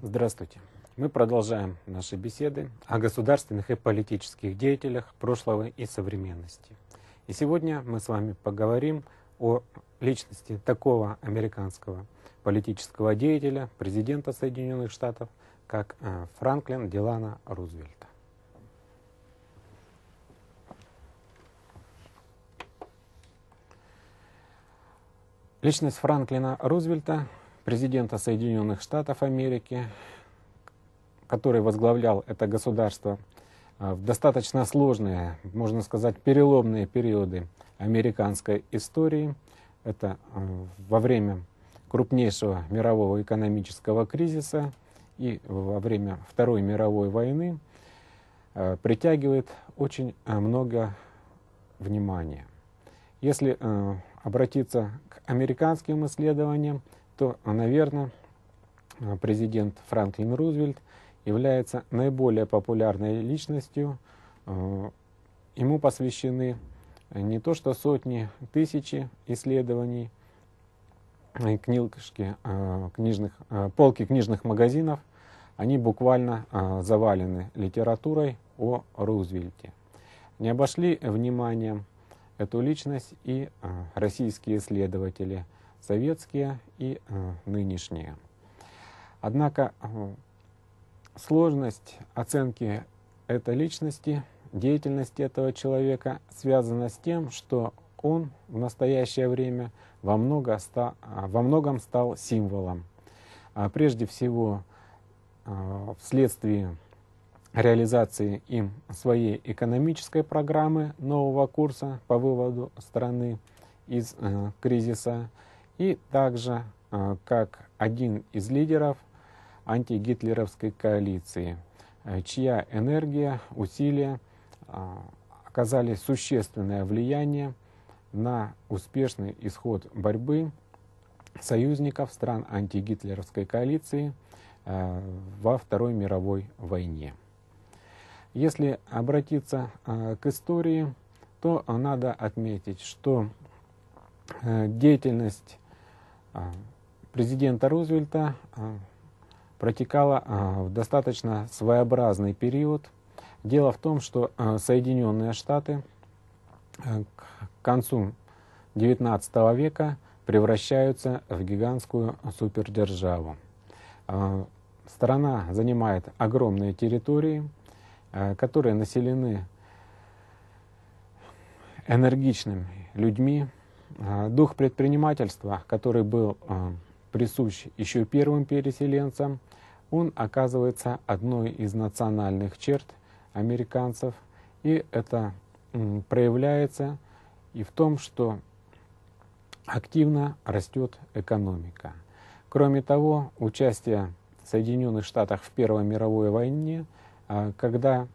Здравствуйте. Мы продолжаем наши беседы о государственных и политических деятелях прошлого и современности. И сегодня мы с вами поговорим о личности такого американского политического деятеля, президента Соединенных Штатов, как э, Франклин Делана Рузвельта. Личность Франклина Рузвельта президента Соединенных Штатов Америки, который возглавлял это государство э, в достаточно сложные, можно сказать, переломные периоды американской истории. Это э, во время крупнейшего мирового экономического кризиса и во время Второй мировой войны э, притягивает очень много внимания. Если обратиться к американским исследованиям, то, наверное, а, президент Франклин Рузвельт является наиболее популярной личностью. А, ему посвящены не то что сотни, тысячи исследований, а, книжки, книжных, полки книжных магазинов, они буквально завалены литературой о Рузвельте. Не обошли вниманием эту личность и российские исследователи – советские и э, нынешние. Однако э, сложность оценки этой личности, деятельности этого человека связана с тем, что он в настоящее время во, много ста, э, во многом стал символом. А прежде всего, вследствие реализации им своей экономической программы нового курса по выводу страны из кризиса – и также а, как один из лидеров антигитлеровской коалиции, э, чья энергия, усилия а, оказали существенное влияние на успешный исход борьбы союзников стран антигитлеровской коалиции э, во Второй мировой войне. Если обратиться а, к истории, то надо отметить, что э, деятельность а, президента Рузвельта а, протекала а, в достаточно своеобразный период. Дело в том, что Соединенные Штаты к концу XIX века превращаются в гигантскую супердержаву. Страна занимает огромные территории, которые населены энергичными людьми, а, дух предпринимательства, который был а, присущ еще первым переселенцам, он оказывается одной из национальных черт американцев, и это проявляется и в том, что активно растет экономика. Кроме того, участие Соединенных Штатов в Первой мировой войне, а, когда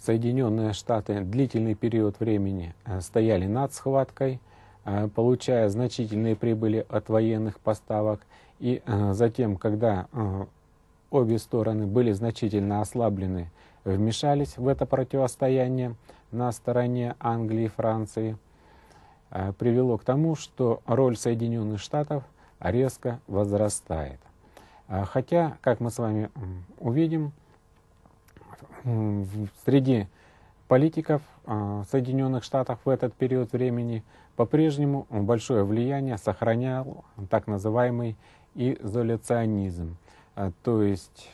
Соединенные Штаты длительный период времени э, стояли над схваткой, э, получая значительные прибыли от военных поставок, и э, затем, когда обе стороны были значительно ослаблены, вмешались в это противостояние на стороне Англии и Франции, привело к тому, что роль Соединенных Штатов резко возрастает. Хотя, как мы с вами увидим, среди политиков а, Соединенных Штатов в этот период времени по-прежнему большое влияние сохранял так называемый изоляционизм, а, то есть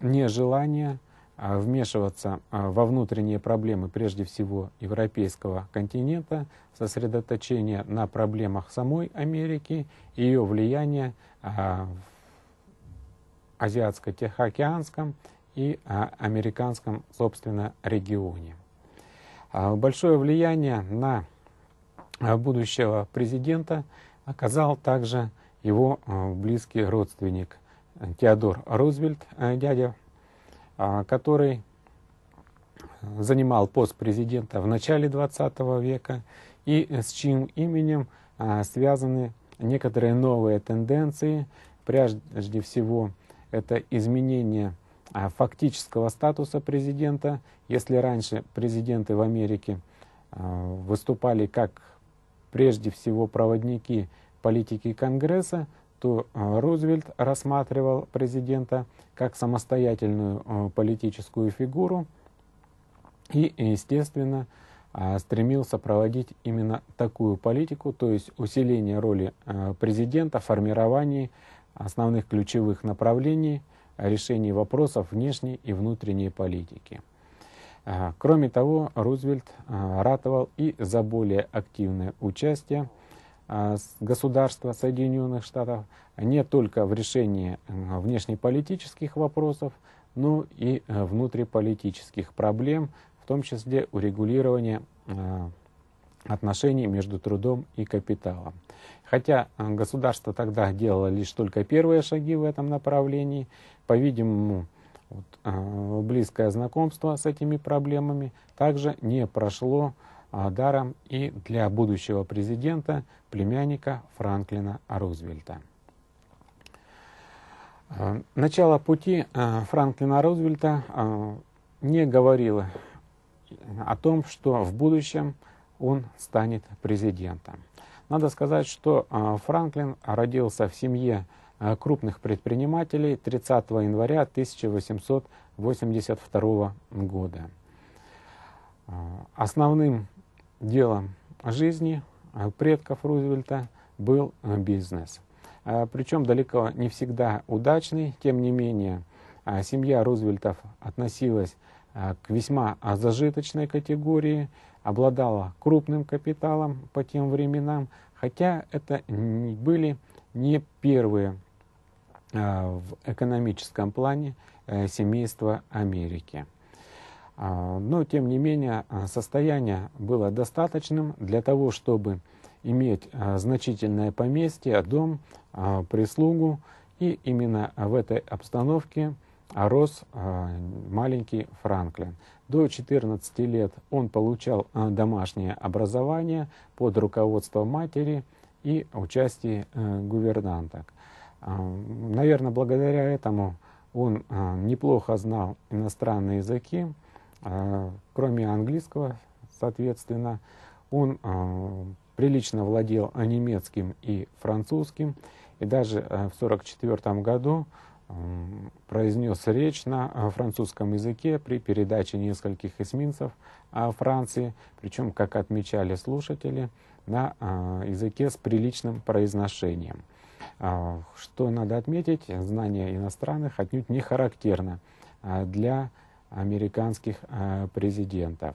нежелание а, вмешиваться во внутренние проблемы прежде всего европейского континента, сосредоточение на проблемах самой Америки и ее влияние в азиатско-тихоокеанском и американском, собственно, регионе. А, большое влияние на а, будущего президента оказал также его а, близкий родственник Теодор Рузвельт, дядя, который занимал пост президента в начале 20 века и с чьим именем связаны некоторые новые тенденции. Прежде всего, это изменение а, фактического статуса президента. Если раньше президенты в Америке а, выступали как прежде всего проводники политики Конгресса, то а, Рузвельт рассматривал президента как самостоятельную политическую фигуру и, естественно, стремился проводить именно такую политику, то есть усиление роли президента, формирование основных ключевых направлений – решении вопросов внешней и внутренней политики. А, кроме того, Рузвельт а, ратовал и за более активное участие а, государства Соединенных Штатов не только в решении внешнеполитических вопросов, но и э, внутриполитических проблем, в том числе урегулирования отношений между трудом и капиталом. Хотя государство тогда делало лишь только первые шаги в этом направлении, по-видимому, вот, а, близкое знакомство с этими проблемами также не прошло а, даром и для будущего президента, племянника Франклина Рузвельта. А, начало пути а, Франклина Рузвельта а, не говорило о том, что в будущем он станет президентом. Надо сказать, что а, Франклин родился в семье Э, крупных предпринимателей 30 января 1882 года. Э, основным делом жизни э, предков Рузвельта был бизнес. Причем далеко не всегда удачный, тем не менее, семья Рузвельтов относилась к весьма зажиточной категории, обладала крупным капиталом по тем временам, хотя это были не первые а, в экономическом плане э, семейства Америки. А, но, тем не менее, а, состояние было достаточным для того, чтобы иметь значительное поместье, дом, прислугу. И именно в этой обстановке рос маленький Франклин. До 14 лет он получал домашнее образование под руководством матери и участие э, гувернанток. А, наверное, благодаря этому он а, неплохо знал иностранные языки, а, кроме английского, соответственно. Он прилично владел немецким и французским, и даже в 1944 году произнес речь на французском языке при передаче нескольких эсминцев о Франции, причем, как отмечали слушатели, на языке с приличным произношением. А, что надо отметить, знание иностранных отнюдь не характерно а, для американских а, президентов.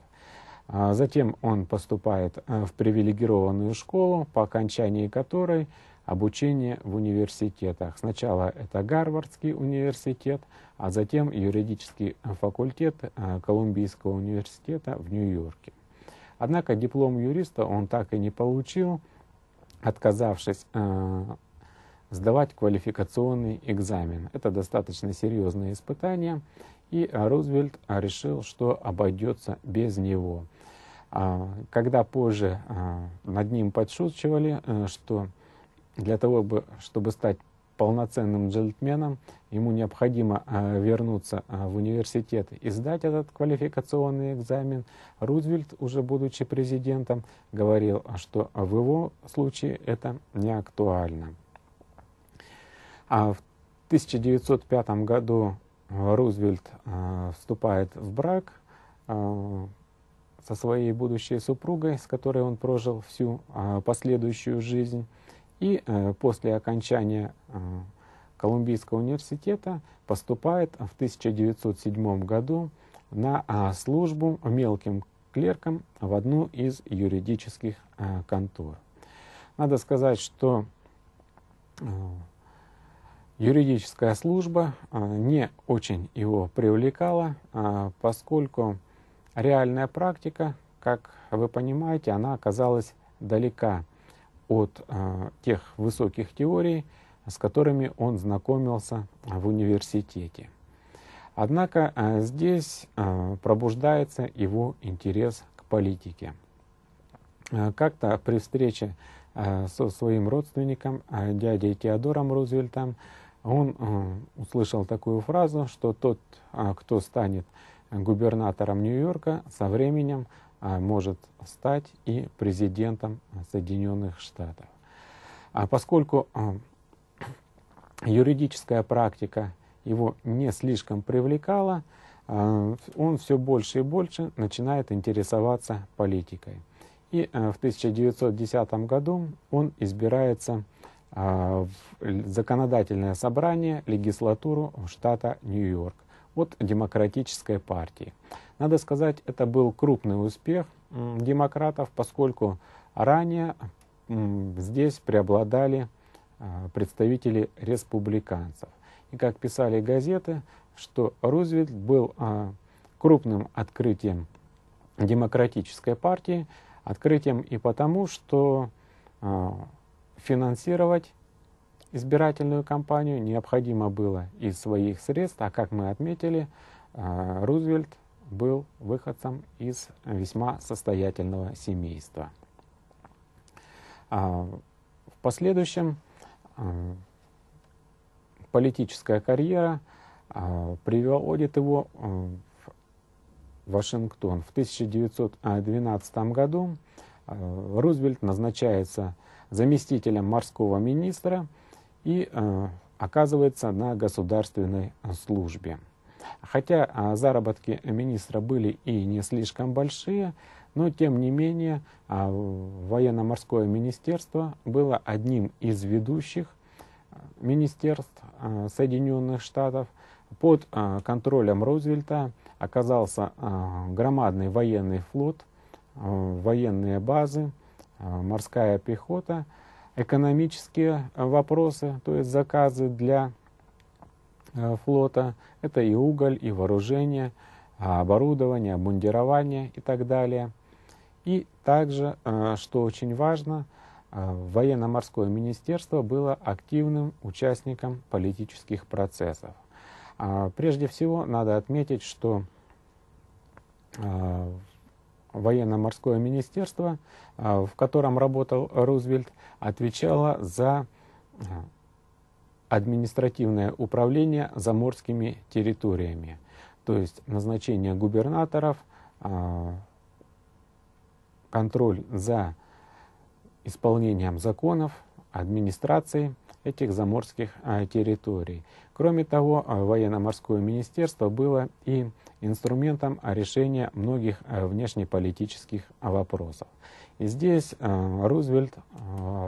Затем он поступает э, в привилегированную школу, по окончании которой обучение в университетах. Сначала это Гарвардский университет, а затем юридический факультет э, Колумбийского университета в Нью-Йорке. Однако диплом юриста он так и не получил, отказавшись э, сдавать квалификационный экзамен. Это достаточно серьезное испытание, и Рузвельт решил, что обойдется без него. А, когда позже а, над ним подшучивали, э, что для того, чтобы стать полноценным джентльменом, ему необходимо э, вернуться э, в университет и сдать этот квалификационный экзамен. Рузвельт, уже будучи президентом, говорил, что в его случае это не актуально. А в 1905 году Рузвельт э, вступает в брак э, со своей будущей супругой, с которой он прожил всю э, последующую жизнь. И после окончания Колумбийского университета поступает в 1907 году на службу мелким клерком в одну из юридических контор. Надо сказать, что Юридическая служба а, не очень его привлекала, а, поскольку реальная практика, как вы понимаете, она оказалась далека от а, тех высоких теорий, с которыми он знакомился в университете. Однако здесь пробуждается его интерес к политике. Как-то при встрече со своим родственником, дядей Теодором Рузвельтом, он э, услышал такую фразу, что тот, а, кто станет губернатором Нью-Йорка, со временем а, может стать и президентом Соединенных Штатов. А поскольку а, юридическая практика его не слишком привлекала, он все больше и больше начинает интересоваться политикой. И э, в 1910 году он избирается а, в законодательное собрание, легислатуру штата Нью-Йорк от Демократической партии. Надо сказать, это был крупный успех демократов, поскольку ранее здесь преобладали а, представители республиканцев. И как писали газеты, что Рузвельт был а, крупным открытием демократической партии, открытием и потому, что финансировать избирательную кампанию необходимо было из своих средств, а как мы отметили, э, Рузвельт был выходцем из весьма состоятельного семейства. А, в последующем э, политическая карьера а, приводит его э, в Вашингтон. В 1912 году Рузвельт назначается заместителем морского министра и э, оказывается на государственной службе. Хотя э, заработки министра были и не слишком большие, но тем не менее э, военно-морское министерство было одним из ведущих министерств Соединенных Штатов. Под контролем Рузвельта оказался громадный военный флот, военные базы, Э, морская пехота, экономические вопросы, то есть заказы для э, флота, это и уголь, и вооружение, а, оборудование, обмундирование и так далее. И также, э, что очень важно, военно-морское министерство было активным участником политических процессов. А, прежде всего, надо отметить, что военно-морское министерство, а, в котором работал Рузвельт, отвечало за а, административное управление заморскими территориями, то есть назначение губернаторов, а, контроль за исполнением законов, администрацией, этих заморских а, территорий. Кроме того, а, военно-морское министерство было и инструментом решения многих а, внешнеполитических вопросов. И здесь Рузвельт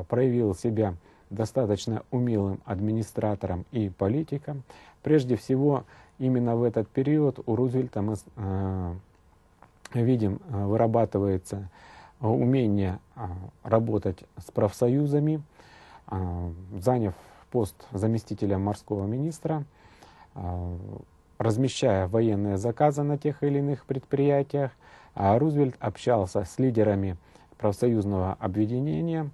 проявил себя достаточно умелым администратором и политиком. Прежде всего, именно в этот период у Рузвельта мы видим, вырабатывается умение работать с профсоюзами, а, заняв пост заместителя морского министра, а, размещая военные заказы на тех или иных предприятиях, а Рузвельт общался с лидерами профсоюзного объединения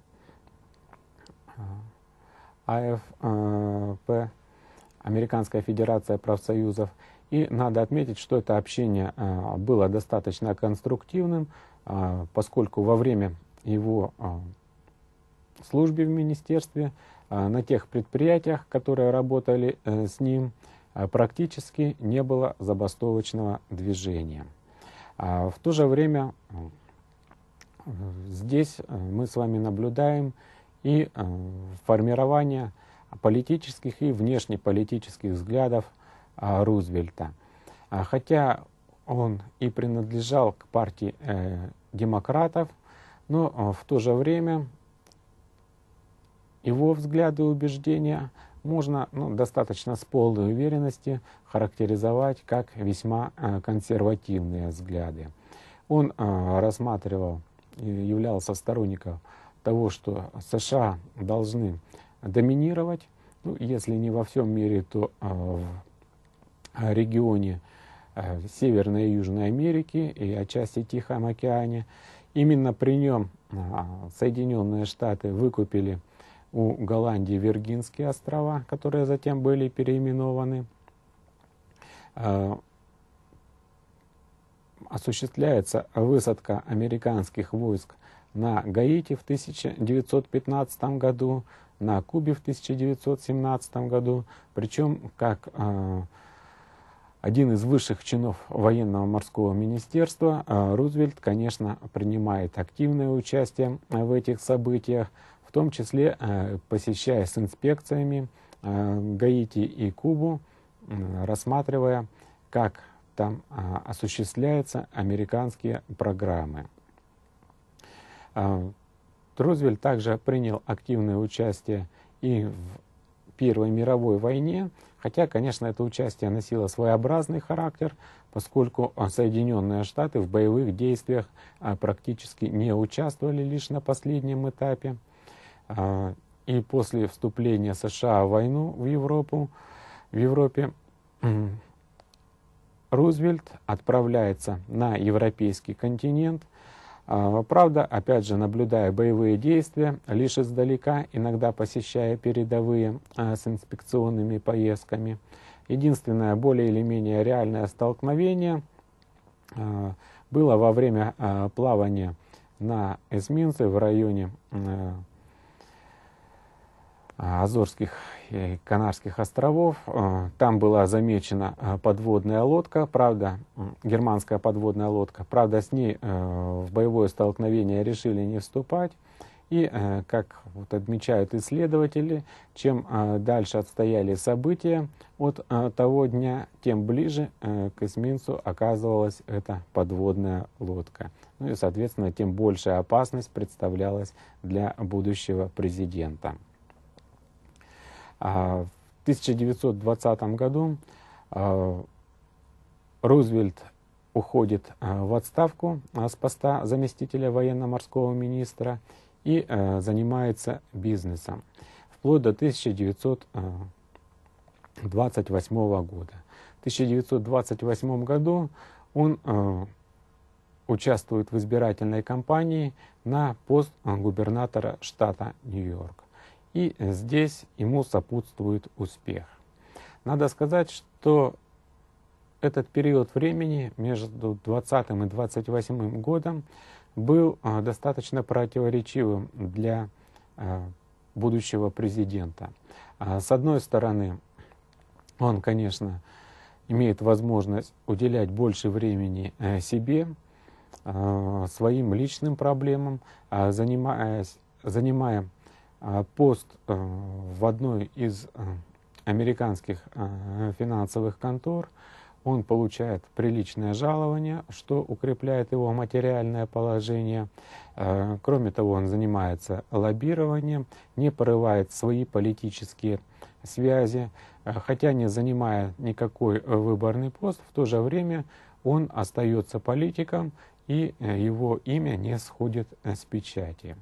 АФП, э Американская Федерация профсоюзов. И надо отметить, что это общение было достаточно конструктивным, поскольку во время его службе в министерстве, а, на тех предприятиях, которые работали э, с ним, а, практически не было забастовочного движения. А, в то же время э, здесь э, мы с вами наблюдаем и формирование политических и внешнеполитических взглядов Рузвельта. Хотя он и принадлежал к партии демократов, но в то же время его взгляды и убеждения можно ну, достаточно с полной уверенности характеризовать как весьма э, консервативные взгляды. Он э, рассматривал и являлся сторонником того, что США должны доминировать, ну, если не во всем мире, то э, в регионе Северной и Южной Америки и отчасти Тихом океане. Именно при нем Соединенные Штаты выкупили у Голландии Виргинские острова, которые затем были переименованы, а, осуществляется высадка американских войск на Гаити в 1915 году, на Кубе в 1917 году, причем как э, один из высших чинов военного морского министерства, э, Рузвельт, конечно, принимает активное участие в этих событиях, том числе э, посещая с инспекциями э, Гаити и Кубу, рассматривая, как там а, осуществляются американские программы. А, Рузвельт также принял активное участие и в Первой мировой войне, хотя, конечно, это участие носило своеобразный характер, поскольку Соединенные Штаты в боевых действиях а, практически не участвовали лишь на последнем этапе. А, и после вступления США в войну в Европу, в Европе, Рузвельт отправляется на европейский континент. А, правда, опять же, наблюдая боевые действия, лишь издалека, иногда посещая передовые а, с инспекционными поездками. Единственное более или менее реальное столкновение было во время плавания на эсминце в районе Азорских и Канарских островов. Э, там была замечена э, подводная лодка, правда, германская подводная лодка. Правда, с ней э, в боевое столкновение решили не вступать. И, как вот отмечают исследователи, чем дальше отстояли события от того дня, тем ближе к эсминцу оказывалась эта подводная лодка. Ну и, соответственно, тем большая опасность представлялась для будущего президента. А, в 1920 году а, Рузвельт уходит а, в отставку с поста заместителя военно-морского министра и занимается бизнесом вплоть до 1928 года. В 1928 году он участвует в избирательной кампании на пост губернатора штата Нью-Йорк и здесь ему сопутствует успех. Надо сказать, что этот период времени между 20 и 28 годом был а, достаточно противоречивым для а, будущего президента. А, с одной стороны, он, конечно, имеет возможность уделять больше времени э, себе, своим личным проблемам, занимаясь, занимая а, пост э, в одной из э, американских э, финансовых контор, он получает приличное жалование, что укрепляет его материальное положение. Кроме того, он занимается лоббированием, не порывает свои политические связи, хотя не занимая никакой выборный пост, в то же время он остается политиком и его имя не сходит с печати.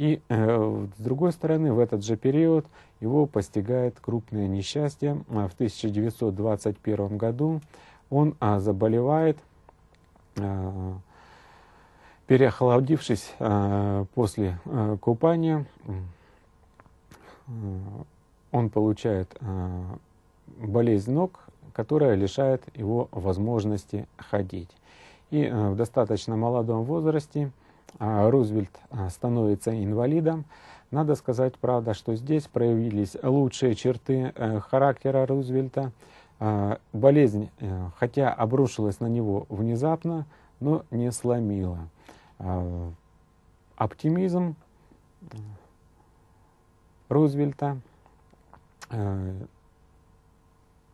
И э, с другой стороны, в этот же период его постигает крупное несчастье. А в 1921 году он а, заболевает, а, э, переохладившись а, э, после а, купания. Он получает а, болезнь ног, которая лишает его возможности ходить. И а, в достаточно молодом возрасте а Рузвельт а, становится инвалидом. Надо сказать, правда, что здесь проявились лучшие черты э, характера Рузвельта. А, болезнь, э, хотя обрушилась на него внезапно, но не сломила. Оптимизм э, Рузвельта,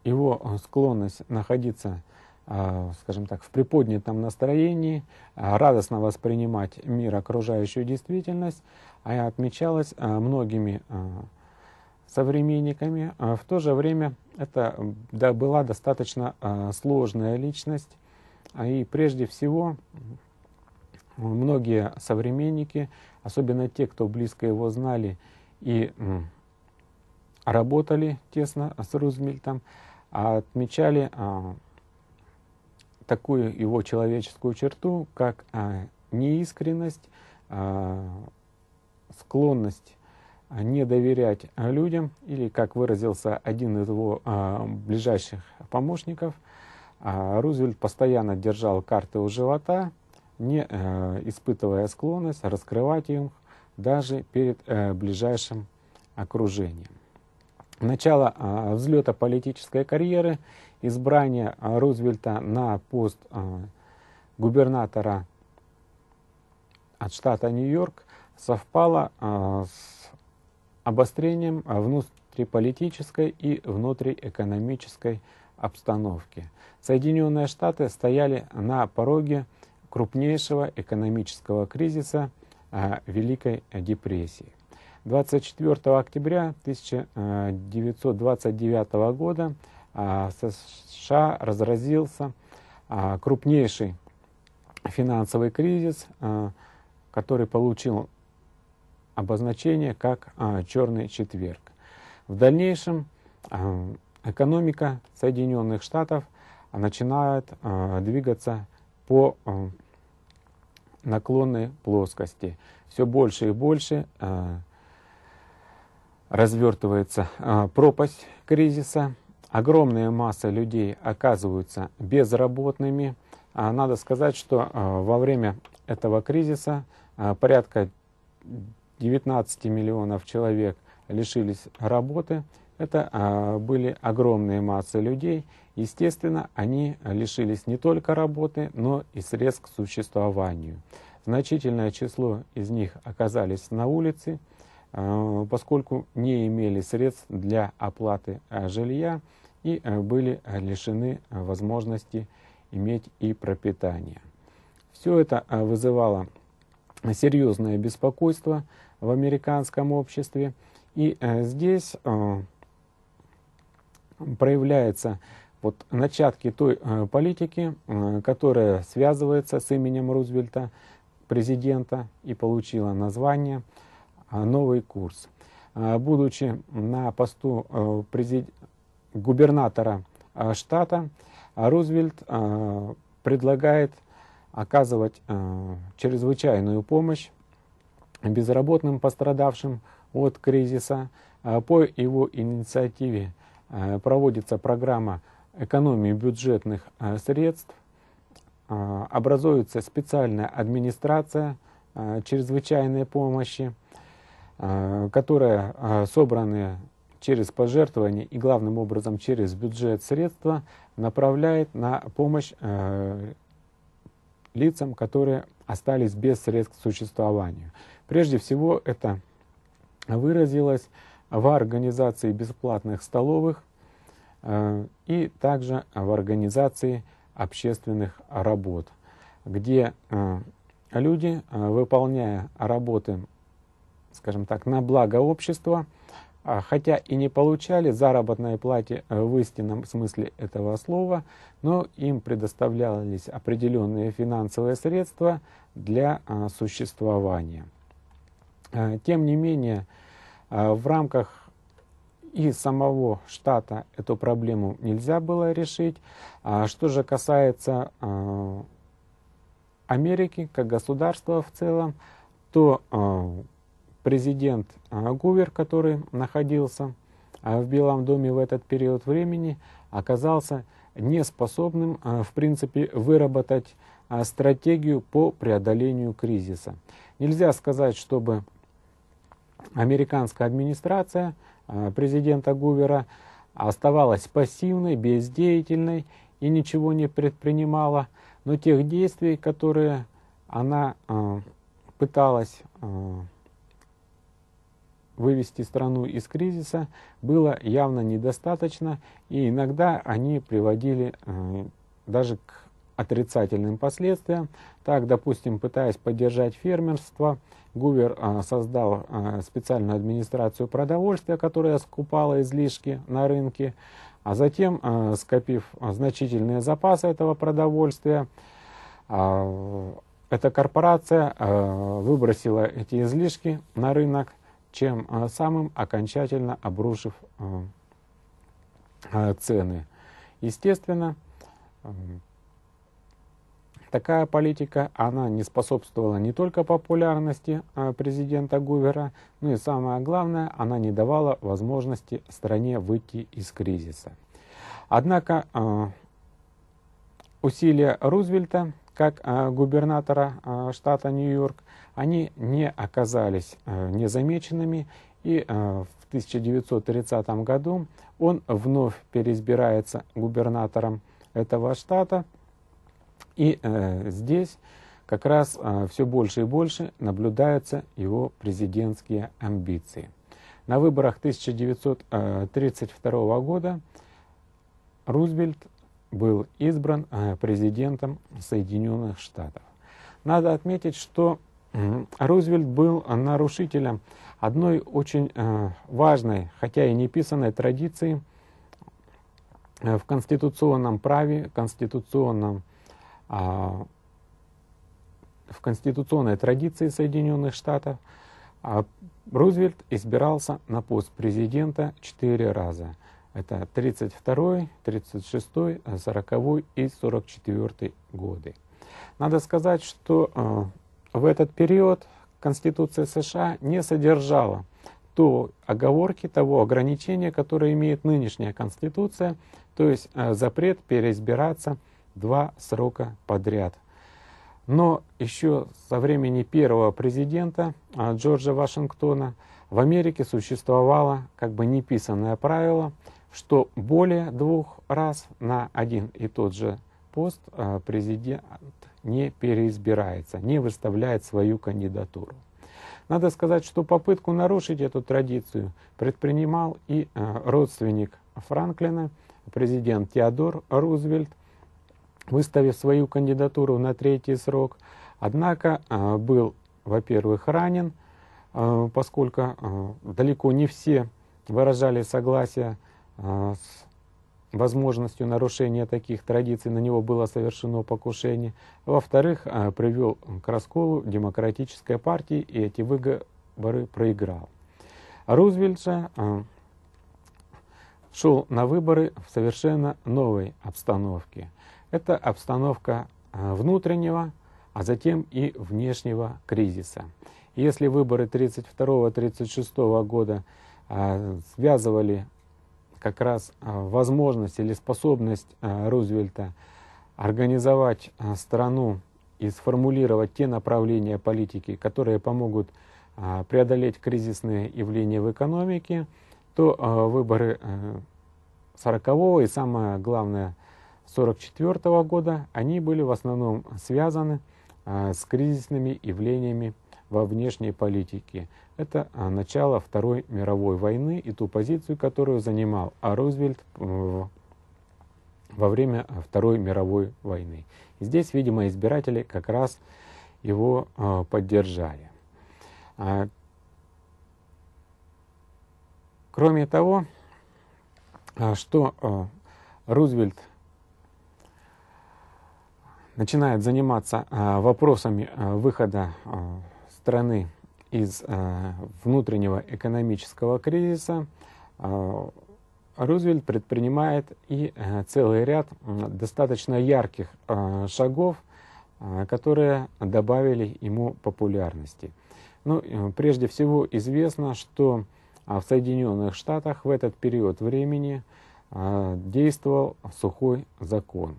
его склонность находиться а, скажем так, в приподнятом настроении, а, радостно воспринимать мир, окружающую действительность, а я отмечалась а, многими современниками. В то же время это да, была достаточно сложная личность, и прежде всего многие современники, особенно те, кто близко его знали и работали тесно с Рузвельтом, отмечали такую его человеческую черту, как а, неискренность, а, склонность а, не доверять людям, или, как выразился один из его а, ближайших помощников, а, Рузвельт постоянно держал карты у живота, не а, испытывая склонность раскрывать их даже перед а, ближайшим окружением. Начало а, взлета политической карьеры – избрание а, Рузвельта на пост а, губернатора от штата Нью-Йорк совпало а, с обострением внутриполитической и внутриэкономической обстановки. Соединенные Штаты стояли на пороге крупнейшего экономического кризиса Великой депрессии. 24 октября 1929 э, года а, США разразился а, крупнейший финансовый кризис, а, который получил обозначение как «черный четверг». В дальнейшем экономика Соединенных Штатов начинает двигаться по наклонной плоскости. Все больше и больше развертывается пропасть кризиса, огромная масса людей оказываются безработными. А, надо сказать, что а, во время этого кризиса а, порядка 19 миллионов человек лишились работы. Это были огромные массы людей. Естественно, они лишились не только работы, но и средств к существованию. Значительное число из них оказались на улице. А, поскольку не имели средств для оплаты а, жилья и а, были лишены возможности иметь и пропитание. Все это вызывало серьезное беспокойство в американском обществе. И здесь проявляются вот начатки той политики, которая связывается с именем Рузвельта, президента, и получила название – а, новый курс. А, будучи на посту э, губернатора а, штата, Рузвельт предлагает оказывать чрезвычайную помощь безработным пострадавшим от кризиса. По его инициативе проводится программа экономии бюджетных средств, образуется специальная администрация чрезвычайной помощи, Э, которые э, собраны через пожертвования и главным образом через бюджет средства направляет на помощь э, лицам, которые остались без средств к существованию. Прежде всего это выразилось в организации бесплатных столовых и также в организации общественных работ, где люди, выполняя работы скажем так, на благо общества, а хотя и не получали заработной плате э, в истинном смысле этого слова, но им предоставлялись определенные финансовые средства для а, существования. А, тем не менее, в рамках и самого штата эту проблему нельзя было решить. Что же касается Америки как государства в целом, то президент а, Гувер, который находился а, в Белом доме в этот период времени, оказался неспособным, а, в принципе, выработать стратегию по преодолению кризиса. Нельзя сказать, чтобы американская администрация президента Гувера оставалась пассивной, бездеятельной и ничего не предпринимала, но тех действий, которые она пыталась вывести страну из кризиса было явно недостаточно, и иногда они приводили э, даже к отрицательным последствиям. Так, допустим, пытаясь поддержать фермерство, Гувер э, создал э, специальную администрацию продовольствия, которая скупала излишки на рынке, а затем, скопив значительные запасы этого продовольствия, а, эта корпорация выбросила эти излишки на рынок – чем а, самым окончательно обрушив а, а, цены. Естественно, такая политика, она не способствовала не только популярности президента Гувера, но и самое главное, она не давала возможности стране выйти из кризиса. Однако усилия Рузвельта как губернатора штата Нью-Йорк они не оказались э, незамеченными, и э, в 1930 году он вновь переизбирается губернатором этого штата, и э, здесь как раз все больше и больше наблюдаются его президентские амбиции. На выборах 1932 года Рузвельт был избран президентом Соединенных Штатов. Надо отметить, что а Рузвельт был нарушителем одной очень э, важной, хотя и не писанной традиции э, в конституционном праве, конституционном, а, в конституционной традиции Соединенных Штатов. А Рузвельт избирался на пост президента четыре раза. Это 32, 36, 40 и 44 годы. Надо сказать, что э, в этот период Конституция США не содержала то оговорки, того ограничения, которое имеет нынешняя Конституция, то есть э, запрет переизбираться два срока подряд. Но еще со времени первого президента э, Джорджа Вашингтона в Америке существовало как бы неписанное правило, что более двух раз на один и тот же пост э, президент не переизбирается, не выставляет свою кандидатуру. Надо сказать, что попытку нарушить эту традицию предпринимал и э, родственник Франклина, президент Теодор Рузвельт, выставив свою кандидатуру на третий срок. Однако э, был, во-первых, ранен, э, поскольку далеко не все выражали согласие с возможностью нарушения таких традиций на него было совершено покушение. Во-вторых, э, привел к расколу демократической партии и эти выборы проиграл. Рузвельт же э, шел на выборы в совершенно новой обстановке. Это обстановка э, внутреннего, а затем и внешнего кризиса. Если выборы 1932-1936 года связывали как раз а, возможность или способность а, Рузвельта организовать а, страну и сформулировать те направления политики, которые помогут преодолеть кризисные явления в экономике, то выборы 40-го э, и самое главное 44 -го года, они были в основном связаны с кризисными явлениями во внешней политике, это а, начало Второй мировой войны и ту позицию, которую занимал а Рузвельт э, во время э, Второй мировой войны. И здесь, видимо, избиратели как раз его э, поддержали. А, кроме того, а, что Рузвельт начинает заниматься вопросами выхода страны из э, внутреннего экономического кризиса э, Рузвельт предпринимает и э, целый ряд достаточно ярких шагов, которые добавили ему популярности. Ну, прежде всего известно, что в Соединенных Штатах в этот период времени действовал сухой закон.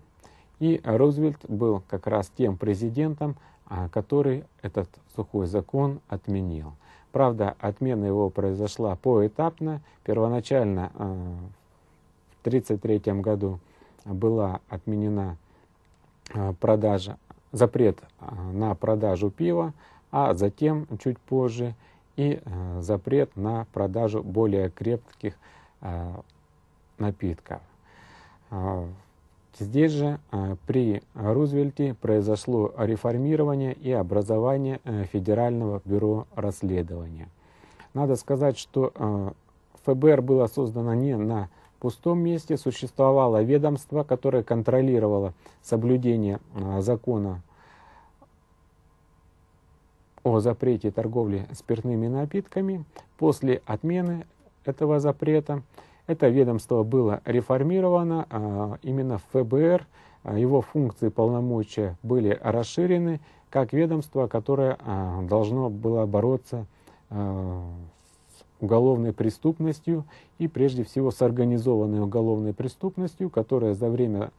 И Рузвельт был как раз тем президентом, а, который этот сухой закон отменил. Правда, отмена его произошла поэтапно. Первоначально а, в 1933 году была отменена а, продажа, запрет на продажу пива, а затем чуть позже и запрет на продажу более крепких напитков. Здесь же э, при Рузвельте произошло реформирование и образование э, Федерального бюро расследования. Надо сказать, что э, ФБР было создано не на пустом месте, существовало ведомство, которое контролировало соблюдение закона о запрете торговли спиртными напитками. После отмены этого запрета это ведомство было реформировано, а, именно в ФБР а, его функции и полномочия были расширены как ведомство, которое а, должно было бороться с уголовной преступностью и прежде всего с организованной уголовной преступностью, которая за время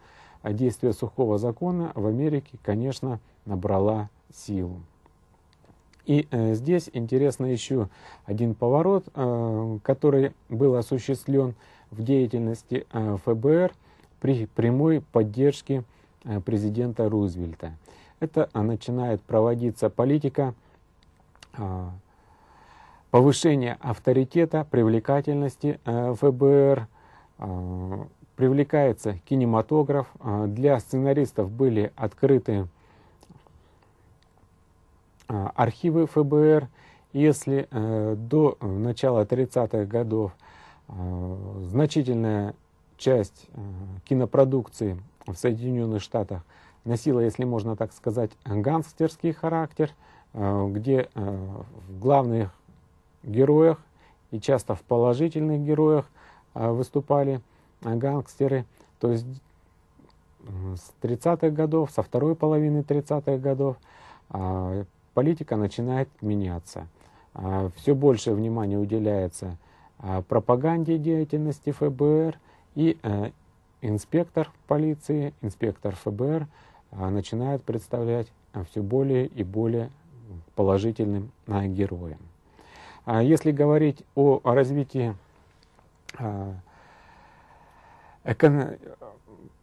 действия сухого закона в Америке, конечно, набрала силу. И э, здесь интересно еще один поворот, э, который был осуществлен в деятельности э, ФБР при прямой поддержке э, президента Рузвельта. Это э, начинает проводиться политика э, повышения авторитета, привлекательности э, ФБР, э, привлекается кинематограф. Э, для сценаристов были открыты а, архивы ФБР. Если э, до э, начала 30-х годов э, значительная часть кинопродукции в Соединенных Штатах носила, если можно так сказать, гангстерский характер, где в главных героях и часто в положительных героях выступали гангстеры. То есть с 30-х годов, со второй половины 30-х годов а, политика начинает меняться. А, все больше внимания уделяется а, пропаганде деятельности ФБР, и э, инспектор полиции, инспектор ФБР а, начинает представлять все более и более положительным героем. Если говорить о развитии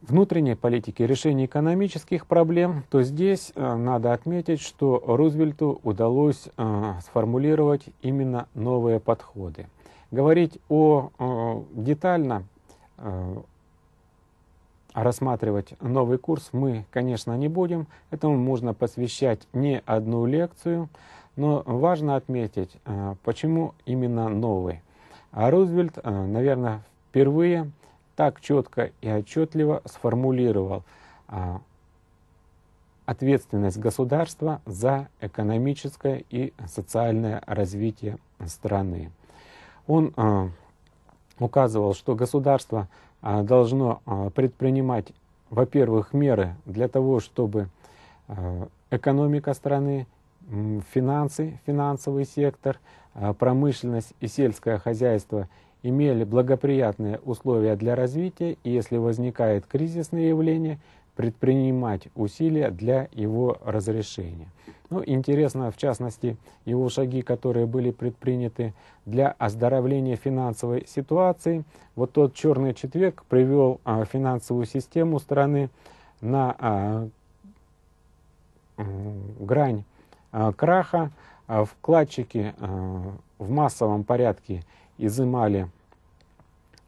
внутренней политики решения экономических проблем, то здесь э, надо отметить, что Рузвельту удалось э, сформулировать именно новые подходы. Говорить о э, детально рассматривать новый курс мы, конечно, не будем. Этому можно посвящать не одну лекцию, но важно отметить, почему именно новый. А Рузвельт, наверное, впервые – так четко и отчетливо сформулировал а, ответственность государства за экономическое и социальное развитие страны. Он а, указывал, что государство а, должно предпринимать, во-первых, меры для того, чтобы экономика страны, финансы, финансовый сектор, промышленность и сельское хозяйство – имели благоприятные условия для развития и, если возникает кризисное явление, предпринимать усилия для его разрешения. Ну, интересно, в частности, его шаги, которые были предприняты для оздоровления финансовой ситуации. Вот тот черный четверг привел а, финансовую систему страны на а, грань а, краха. А вкладчики а, в массовом порядке изымали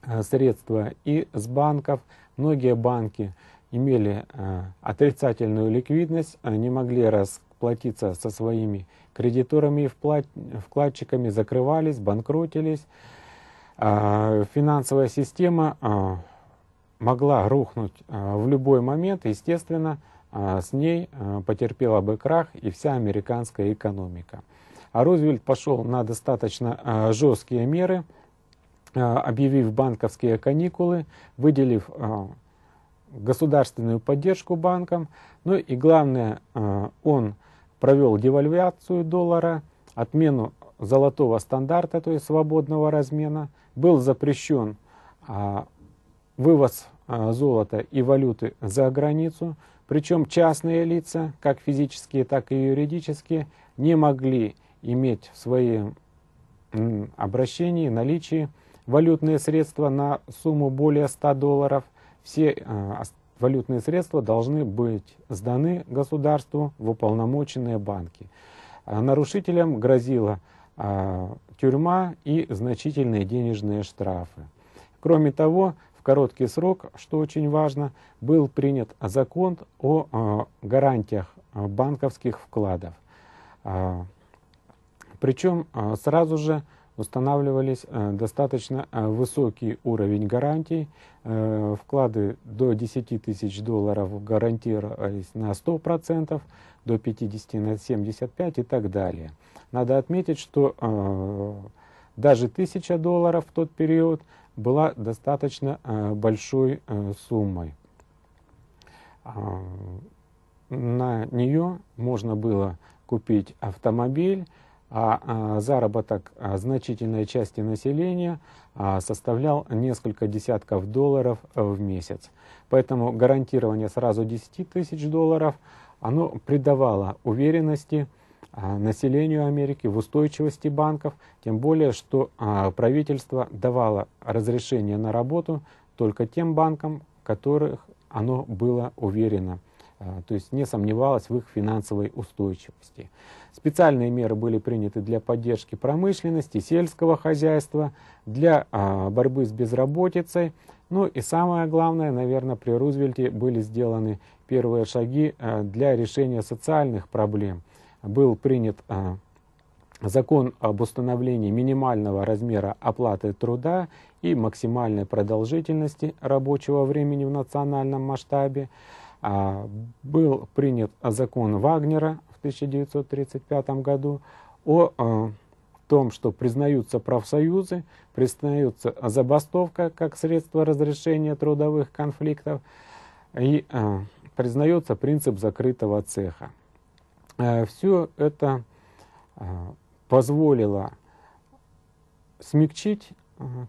Э, средства и с банков. Многие банки имели э, отрицательную ликвидность, не могли расплатиться со своими кредиторами и вкладчиками, закрывались, банкротились. А, финансовая система э, могла рухнуть в любой момент, естественно, с ней потерпела бы крах и вся американская экономика. А Рузвельт пошел на достаточно жесткие меры – Э, объявив банковские каникулы, выделив э, государственную поддержку банкам. Ну и главное, э, он провел девальвацию доллара, отмену золотого стандарта, то есть свободного размена. Был запрещен вывоз золота и валюты за границу. Причем частные лица, как физические, так и юридические, не могли иметь в своем обращении, наличии валютные средства на сумму более 100 долларов, все э, валютные средства должны быть сданы государству в уполномоченные банки. А нарушителям грозила а, тюрьма и значительные денежные штрафы. Кроме того, в короткий срок, что очень важно, был принят закон о а, гарантиях банковских вкладов. Причем сразу же устанавливались э, достаточно э, высокий уровень гарантий. Э, вклады до 10 тысяч долларов гарантировались на 100%, до 50 на 75 и так далее. Надо отметить, что даже 1000 долларов в тот период была достаточно большой суммой. А, на нее можно было купить автомобиль, а, а заработок а, значительной части населения а, составлял несколько десятков долларов э, в месяц. Поэтому гарантирование сразу 10 тысяч долларов оно придавало уверенности населению Америки в устойчивости банков, тем более, что правительство давало разрешение на работу только тем банкам, которых оно было уверено – а, то есть не сомневалась в их финансовой устойчивости. Специальные меры были приняты для поддержки промышленности, сельского хозяйства, для а, борьбы с безработицей. Ну и самое главное, наверное, при Рузвельте были сделаны первые шаги а, для решения социальных проблем. Был принят закон об установлении минимального размера оплаты труда и максимальной продолжительности рабочего времени в национальном масштабе. А, был принят закон Вагнера в 1935 году о а, том, что признаются профсоюзы, признается забастовка как средство разрешения трудовых конфликтов и а, признается принцип закрытого цеха. Все это позволило смягчить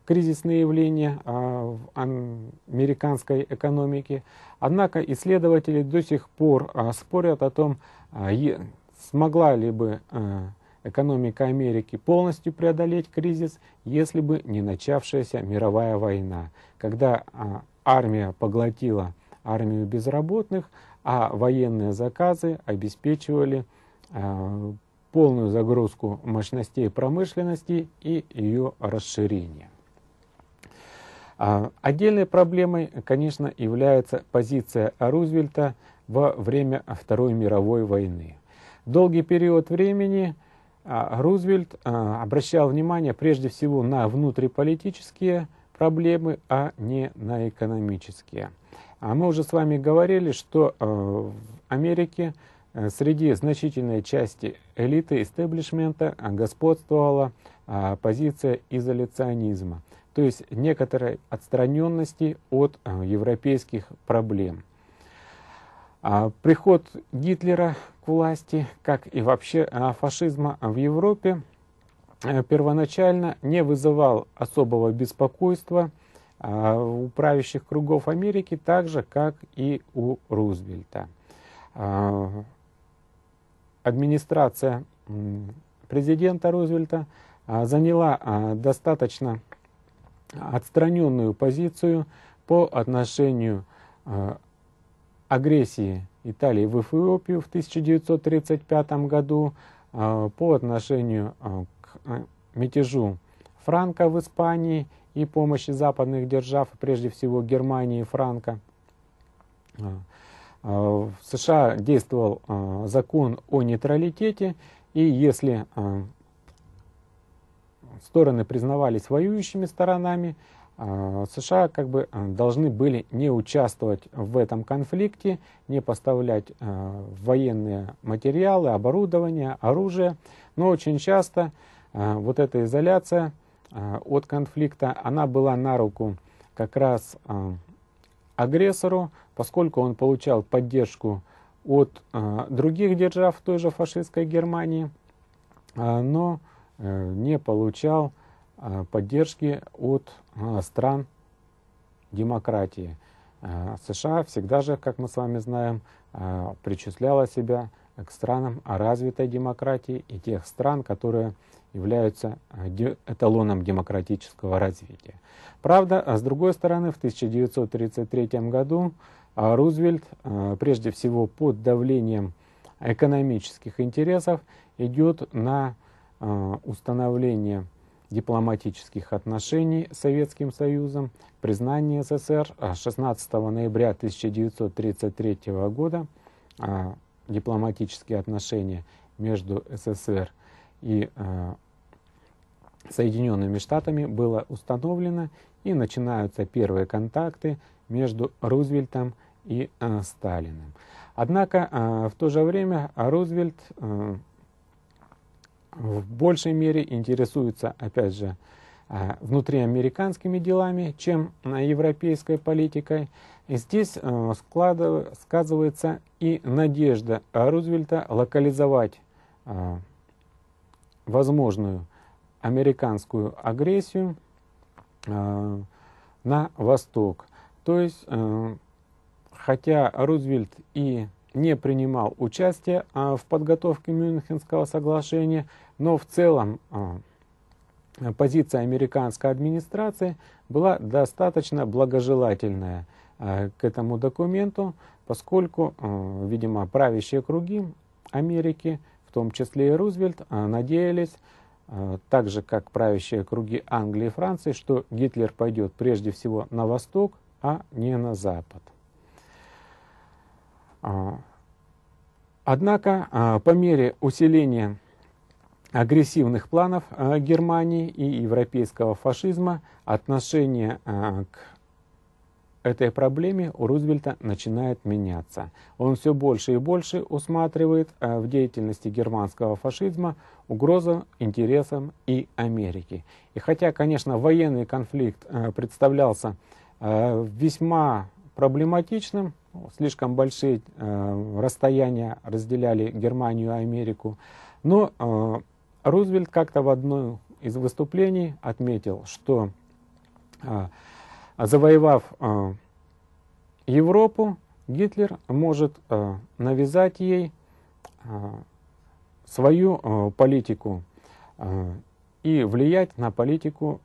кризисные явления а, в американской экономике. Однако исследователи до сих пор а, спорят о том, а, смогла ли бы экономика Америки полностью преодолеть кризис, если бы не начавшаяся мировая война, когда армия поглотила армию безработных, а военные заказы обеспечивали полную загрузку мощностей промышленности и ее расширение. А отдельной проблемой, конечно, является позиция Рузвельта во время Второй мировой войны. Долгий период времени а, Рузвельт а, обращал внимание прежде всего на внутриполитические проблемы, а не на экономические. А мы уже с вами говорили, что в Америке Э, среди значительной части элиты истеблишмента господствовала а, позиция изоляционизма, то есть некоторой отстраненности от э, европейских проблем. А, приход Гитлера к власти, как и вообще а, фашизма в Европе, э, первоначально не вызывал особого беспокойства у правящих кругов Америки, так же, как и у Рузвельта администрация президента Рузвельта а, заняла а, достаточно а, отстраненную позицию по отношению агрессии Италии в Эфиопию в 1935 году, по отношению к мятежу Франка в Испании и помощи западных держав, прежде всего Германии и Франка, а, в США действовал а, закон о нейтралитете, и если а, стороны признавались воюющими сторонами, США как бы должны были не участвовать в этом конфликте, не поставлять военные материалы, оборудование, оружие. Но очень часто вот эта изоляция от конфликта, она была на руку как раз агрессору, поскольку он получал поддержку от э, других держав той же фашистской Германии, э, но э, не получал э, поддержки от э, стран демократии. Э, США всегда же, как мы с вами знаем, э, причисляла себя к странам развитой демократии и тех стран, которые являются э, эталоном демократического развития. Правда, а с другой стороны, в 1933 году а, Рузвельт, э, прежде всего под давлением экономических интересов, идет на э, установление дипломатических отношений с Советским Союзом, признание СССР 16 а ноября 1933 года а, дипломатические отношения между СССР и э, Соединенными Штатами было установлено, и начинаются первые контакты между Рузвельтом и э, Сталиным. Однако э, в то же время Рузвельт в большей мере интересуется, опять же, внутриамериканскими делами, чем европейской политикой. И здесь сказывается и надежда Рузвельта локализовать возможную американскую агрессию э, на восток. То есть, э, хотя Рузвельт и не принимал участия э, в подготовке Мюнхенского соглашения, но в целом э, позиция американской администрации была достаточно благожелательная э, к этому документу, поскольку, э, видимо, правящие круги Америки в том числе и Рузвельт, а надеялись, а, так же как правящие круги Англии и Франции, что Гитлер пойдет прежде всего на восток, а не на запад. А, однако по мере усиления агрессивных планов Германии и европейского фашизма отношение к этой проблеме у Рузвельта начинает меняться. Он все больше и больше усматривает э, в деятельности германского фашизма угрозу интересам и Америки. И хотя, конечно, военный конфликт э, представлялся э, весьма проблематичным, слишком большие расстояния разделяли Германию и Америку, но Рузвельт как-то в одном из выступлений отметил, что а завоевав а, Европу, Гитлер может а, навязать ей свою политику и влиять на политику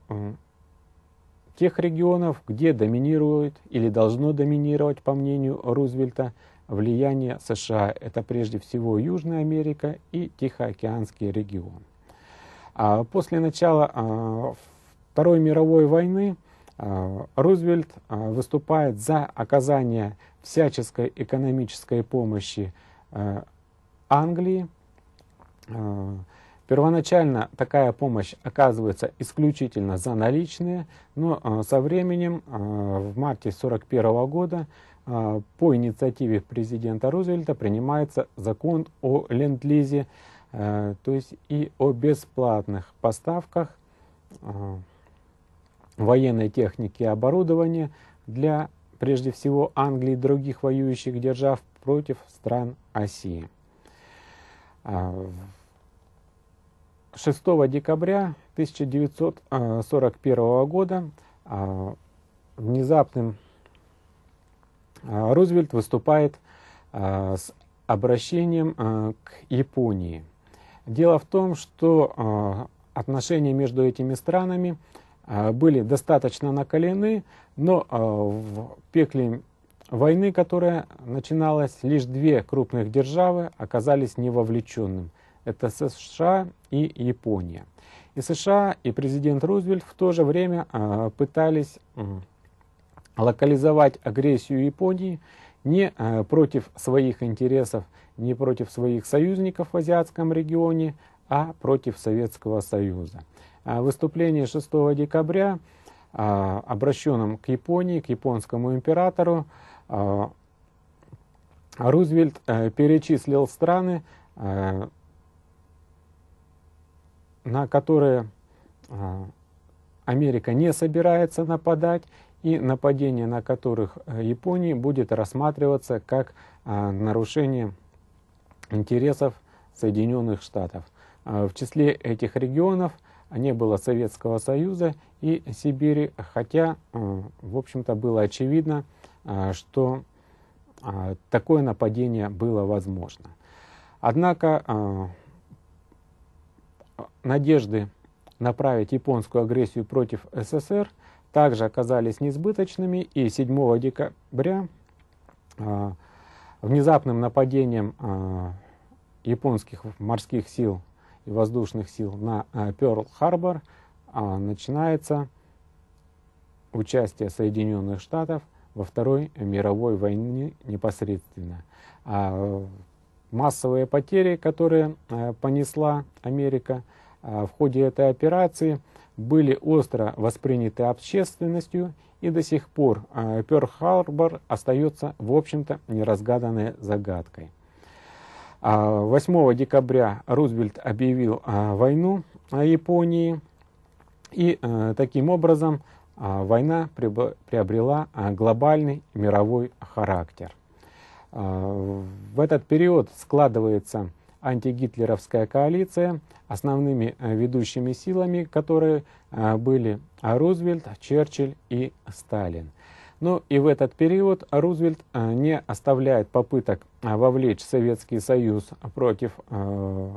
тех регионов, где доминирует или должно доминировать, по мнению Рузвельта, влияние США. Это прежде всего Южная Америка и Тихоокеанский регион. После начала Второй мировой войны а, Рузвельт а, выступает за оказание всяческой экономической помощи а, Англии. Первоначально такая помощь оказывается исключительно за наличные, но со временем, в марте 1941 года, по инициативе президента Рузвельта принимается закон о ленд-лизе, то есть и о бесплатных поставках военной техники и оборудования для, прежде всего, Англии и других воюющих держав против стран России. 6 а, декабря 1941 а, года а, внезапным Рузвельт выступает с обращением к Японии. Дело в том, что отношения между этими странами – а, были достаточно накалены, но а, в пекле войны, которая начиналась, лишь две крупных державы оказались не вовлеченными. Это США и Япония. И США, и президент Рузвельт в то же время а, пытались локализовать агрессию Японии не против своих интересов, не против своих союзников в азиатском регионе, а против Советского Союза. А выступлении 6 декабря, а, обращенном к Японии, к японскому императору, а, Рузвельт э, перечислил страны, э, на которые Америка не собирается нападать и нападение на которых э, Японии будет рассматриваться как нарушение интересов Соединенных Штатов. В числе этих регионов – не было Советского Союза и Сибири, хотя, э, в общем-то, было очевидно, э, что э, такое нападение было возможно. Однако надежды направить японскую агрессию против СССР также оказались несбыточными, и 7 декабря внезапным нападением японских морских сил и воздушных сил на э, Перл-Харбор а, начинается участие Соединенных Штатов во Второй мировой войне непосредственно. А, массовые потери, которые э, понесла Америка а, в ходе этой операции, были остро восприняты общественностью, и до сих пор э, Перл-Харбор остается, в общем-то, неразгаданной загадкой. 8 а декабря Рузвельт объявил а, войну Японии, и а, таким образом война приобрела глобальный мировой характер. В этот период складывается антигитлеровская коалиция, основными ведущими силами которые были Рузвельт, Черчилль и Сталин. Но ну и в этот период Рузвельт э, не оставляет попыток э, вовлечь Советский Союз против, в э,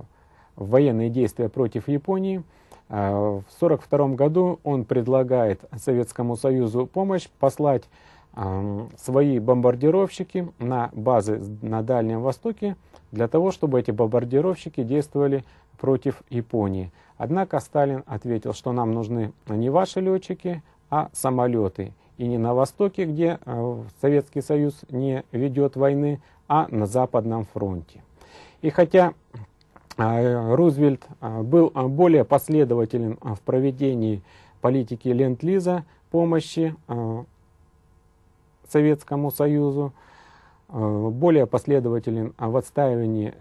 военные действия против Японии. В 1942 году он предлагает Советскому Союзу помощь послать свои бомбардировщики на базы на Дальнем Востоке для того, чтобы эти бомбардировщики действовали против Японии. Однако Сталин ответил, что нам нужны не ваши летчики, а самолеты и не на Востоке, где э, Советский Союз не ведет войны, а на Западном фронте. И хотя э, Рузвельт э, был более последователен в проведении политики Ленд-Лиза, помощи Советскому Союзу, более последователен в отстаивании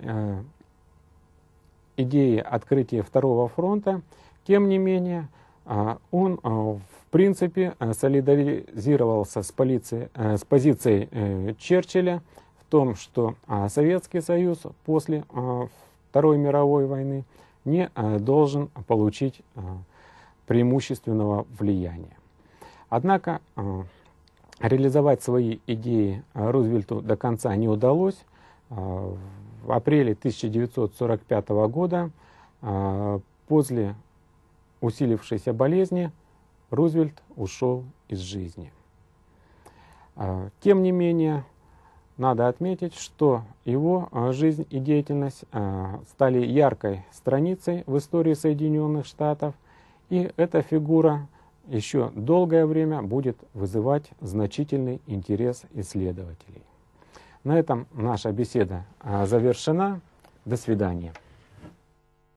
идеи открытия Второго фронта, тем не менее он в в принципе, э, солидаризировался с, полицией, э, с позицией э, Черчилля в том, что а, Советский Союз после а, Второй мировой войны не должен получить преимущественного влияния. Однако реализовать свои идеи Рузвельту до конца не удалось. В апреле 1945 года после усилившейся болезни Рузвельт ушел из жизни. А, тем не менее, надо отметить, что его а, жизнь и деятельность а, стали яркой страницей в истории Соединенных Штатов, и эта фигура еще долгое время будет вызывать значительный интерес исследователей. На этом наша беседа завершена. До свидания.